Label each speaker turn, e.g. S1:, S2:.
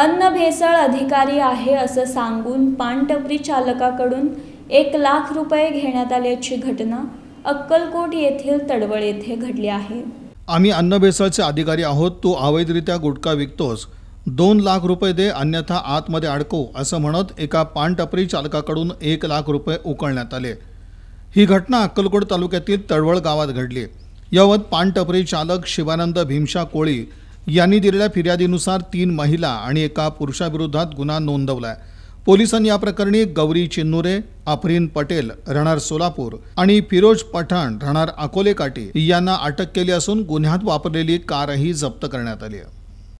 S1: अन्न भेसळ अधिकारी आहे असं सांगून पानटपरी चालकाकडून एक लाख रुपये घेण्यात आल्याची घटना अक्कलकोट येथील तडवळ येथे घडली आहे
S2: आम्ही अन्न भेसळचे अधिकारी आहोत तू अवैधरित्या गुटखा विकतोस दोन लाख रुपये दे अन्यथा आतमध्ये अडको असं म्हणत एका पानटपरी चालकाकडून एक लाख रुपये उकळण्यात आले ही घटना अक्कलकोट तालुक्यातील तळवळ गावात घडली यावत पानटपरी चालक शिवानंद भीमशा कोळी यांनी दिलेल्या फिर्यादीनुसार तीन महिला आणि एका पुरुषाविरोधात गुन्हा नोंदवला आहे पोलिसांनी या प्रकरणी गौरी चिन्नुरे आफरीन पटेल राहणार सोलापूर आणि फिरोज पठाण राहणार अकोले काटी यांना अटक केली असून गुन्ह्यात वापरलेली कारही जप्त करण्यात आली आहे